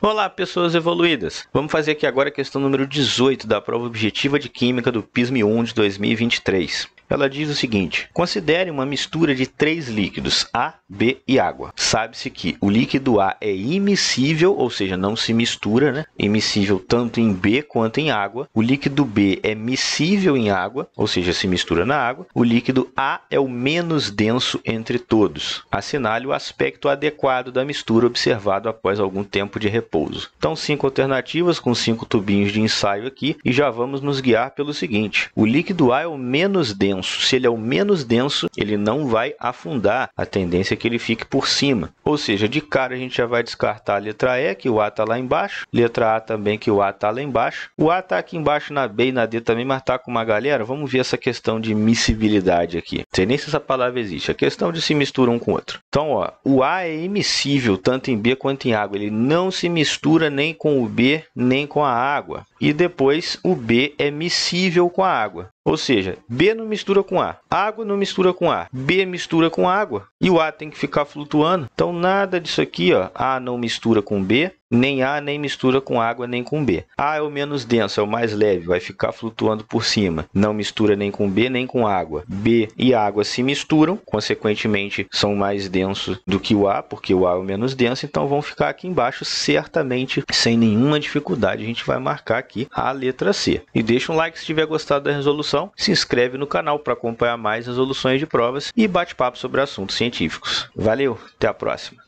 Olá, pessoas evoluídas! Vamos fazer aqui agora a questão número 18 da prova objetiva de Química do PISM 1 de 2023. Ela diz o seguinte: considere uma mistura de três líquidos, A, B e água. Sabe-se que o líquido A é imissível, ou seja, não se mistura, né? Imiscível tanto em B quanto em água. O líquido B é miscível em água, ou seja, se mistura na água. O líquido A é o menos denso entre todos. Assinale o aspecto adequado da mistura observado após algum tempo de repouso. Então, cinco alternativas com cinco tubinhos de ensaio aqui e já vamos nos guiar pelo seguinte: o líquido A é o menos denso denso. Se ele é o menos denso, ele não vai afundar. A tendência é que ele fique por cima. Ou seja, de cara a gente já vai descartar a letra E, que o A está lá embaixo. Letra A também, que o A está lá embaixo. O A está aqui embaixo na B e na D também, mas está com uma galera. Vamos ver essa questão de miscibilidade aqui. Não sei nem se essa palavra existe. A é questão de se mistura um com o outro. Então, ó, o A é immiscível tanto em B quanto em água. Ele não se mistura nem com o B nem com a água. E depois o B é miscível com a água. Ou seja, B não mistura com A, água não mistura com A, B mistura com água e o A tem que ficar flutuando. Então nada disso aqui, ó, A não mistura com B, nem A nem mistura com água nem com B. A é o menos denso, é o mais leve, vai ficar flutuando por cima. Não mistura nem com B nem com água. B e água se misturam, consequentemente são mais densos do que o A, porque o A é o menos denso, então vão ficar aqui embaixo certamente sem nenhuma dificuldade. A gente vai marcar aqui a letra C. E deixa um like se tiver gostado da resolução, se inscreve no canal para acompanhar mais resoluções de provas e bate-papo sobre assuntos científicos. Valeu, até a próxima.